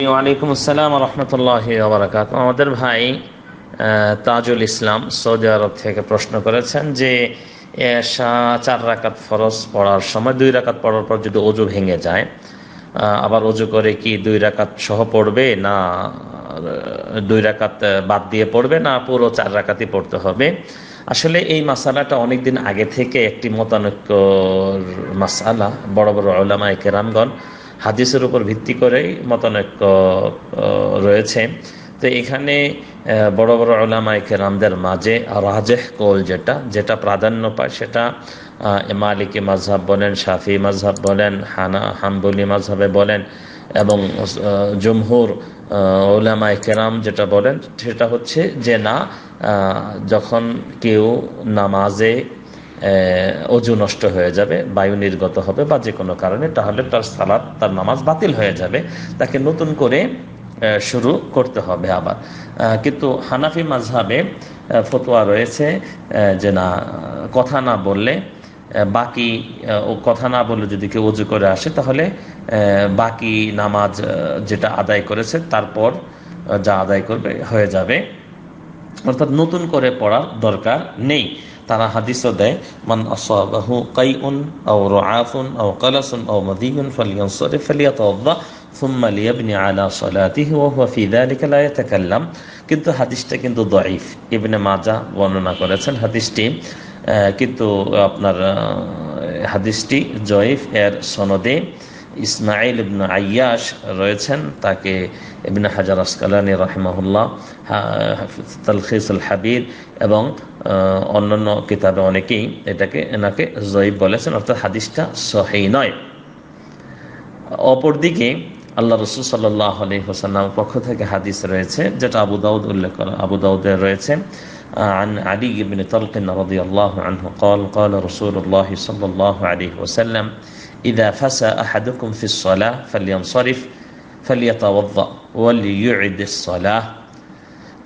ওয়ালাইকুম আসসালাম রহমতুল্লাহ আবরাকাত আমাদের ভাই তাজুল ইসলাম সৌদি আরব থেকে প্রশ্ন করেছেন যে চার রাকাত ফরজ পড়ার সময় দুই রাকাত পড়ার পর যদি অজু ভেঙে যায় আবার অজু করে কি দুই রাকাত সহ পড়বে না দুই রাকাত বাদ দিয়ে পড়বে না পুরো চার রাকাতই পড়তে হবে আসলে এই মাসালাটা অনেকদিন আগে থেকে একটি মতানৈক্যর মাসালা বড় বড় ওলামা কেরামগণ হাদিসের উপর ভিত্তি করেই মতানৈক্য রয়েছে তো এখানে বড় বড় ওলামাই কেরামদের মাঝে রাজেহ কোল যেটা যেটা প্রাধান্য পায় সেটা মালিকি মাঝহাব বলেন শাফি মাঝহাব বলেন হানা হাম্বলি মাঝহাবে বলেন এবং জমহুর ওলামা কেরাম যেটা বলেন সেটা হচ্ছে যে না যখন কেউ নামাজে অজু নষ্ট হয়ে যাবে বায়ু নির্গত হবে বা যে কোনো কারণে তাহলে তার সালাদ তার নামাজ বাতিল হয়ে যাবে তাকে নতুন করে শুরু করতে হবে আবার কিন্তু হানাফি মাঝহাবে ফতোয়া রয়েছে যে না কথা না বললে বাকি ও কথা না বলে যদি কেউ উজু করে আসে তাহলে বাকি নামাজ যেটা আদায় করেছে তারপর যা আদায় করবে হয়ে যাবে অর্থাৎ নতুন করে পড়ার দরকার নেই তারা হাদিসও দেয় মান আসাবাহু কাইউন আও রাআফুন আও কালাসুন আও মাদিউন ফালিয়ানসারিফ ফালিয়াতাওয়াদা সুম্মা লিয়াবনি আলা সালাতিহি ওয়া হুয়া ফি যালিকা লা কিন্তু হাদিসটা কিন্তু দাঈফ ইবনে মাজাহ বর্ণনা করেছেন হাদিসটি কিন্তু আপনার হাদিসটি জয়ীফ এর সনদে ইসমাইল ইবন আয়াস রয়েছেন তাকে ইবন হাজার আসকালানি রাহমাহুল্লাহ তালখিসুল হাবির এবং অন্যান্য কিতাবে অনেকেই এটাকে এনাকে জয়ীব বলেছেন অর্থাৎ হাদিসটা সহি নয় অপরদিকে আল্লাহ রসুল সাল্লাহ আলী হোসাল্লাম পক্ষ থেকে হাদিস রয়েছে যেটা আবু দাউদ উল্লেখ করা আবু দাউদের রয়েছে عن علي بن طلق رضي الله عنه قال قال رسول الله صلى الله عليه وسلم ইদা ফাসা আহাদুকুম ফিস সলাহ ফালিয়াম শরিফ ফালিয়াতলা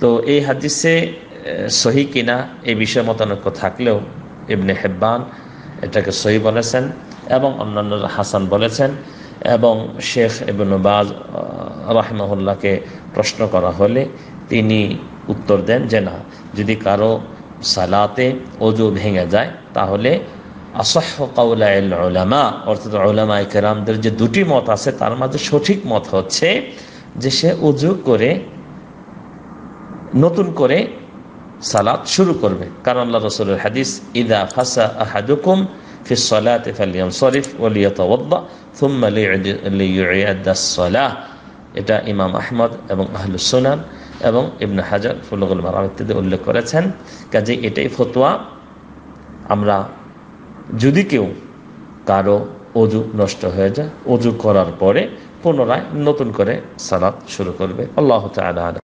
তো এই হাদিসে সহি কিনা এই বিষয়ে মতানক্য থাকলেও ইবনে হেব্বান এটাকে সহি বলেছেন এবং অন্যান্য হাসান বলেছেন এবং শেখ ইবনুবাজ রাহমাহুল্লাহকে প্রশ্ন করা হলে তিনি উত্তর দেন যে না যদি কারো সালাতে অজু ভেঙে যায় তাহলে আসাহ কাউলামা অর্থাৎ যে দুটি মত আছে তার মাঝে সঠিক মত হচ্ছে যে সে উজু করে নতুন করে সালাত শুরু করবে কারণ আল্লাহ রসুলের হাদিস ইদা ফাসা এটা ইমাম আহমদ এবং এবং উল্লেখ করেছেন এটাই আমরা যদি কেউ কারো অজু নষ্ট হয়ে যায় অজু করার পরে পুনরায় নতুন করে সালাদ শুরু করবে আল্লাহ তালা